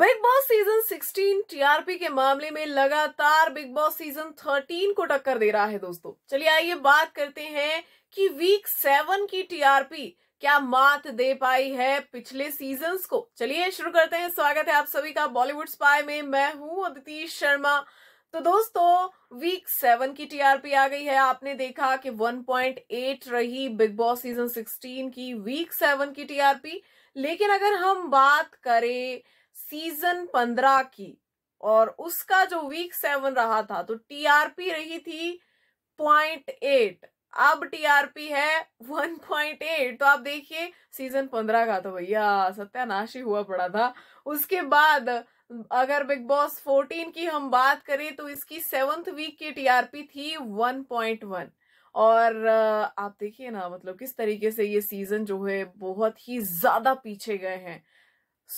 big boss season 16 TRP के मामले में लगातार बिग बॉस सीजन 13 को टक्कर दे रहा है दोस्तों चलिए आइए बात करते हैं कि वीक सेवन की टीआरपी क्या मात दे पाई है पिछले सीजन्स को चलिए शुरू करते हैं स्वागत है आप सभी का बॉलीवुड स्पाई में मैं हूं अदिति शर्मा तो दोस्तों वीक सेवन की टीआरपी आ गई है आपने देखा कि 1.8 रही बिग बॉस सीजन 16 की वीक सेवन की टीआरपी लेकिन अगर हम बात करें सीजन पंद्रह की और उसका जो वीक सेवन रहा था तो टीआरपी रही थी पॉइंट एट अब टीआरपी है एट तो आप देखिए सीजन पंद्रह का तो भैया सत्यानाश ही हुआ पड़ा था उसके बाद अगर बिग बॉस फोर्टीन की हम बात करें तो इसकी सेवंथ वीक की टीआरपी थी वन पॉइंट वन और आप देखिए ना मतलब किस तरीके से ये सीजन जो है बहुत ही ज्यादा पीछे गए हैं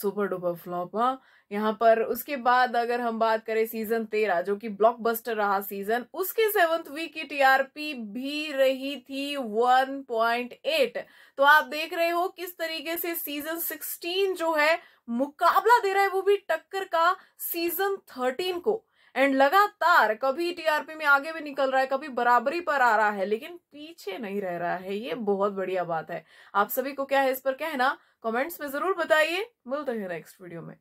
सुपर डुपर फ्लॉप हाँ यहाँ पर उसके बाद अगर हम बात करें सीजन तेरह जो कि ब्लॉकबस्टर रहा सीजन उसके सेवंथ वीक की टीआरपी भी रही थी 1.8 तो आप देख रहे हो किस तरीके से सीजन 16 जो है मुकाबला दे रहा है वो भी टक्कर का सीजन 13 को एंड लगातार कभी टीआरपी में आगे भी निकल रहा है कभी बराबरी पर आ रहा है लेकिन पीछे नहीं रह रहा है ये बहुत बढ़िया बात है आप सभी को क्या है इस पर कहना कमेंट्स में जरूर बताइए मिलते हैं नेक्स्ट वीडियो में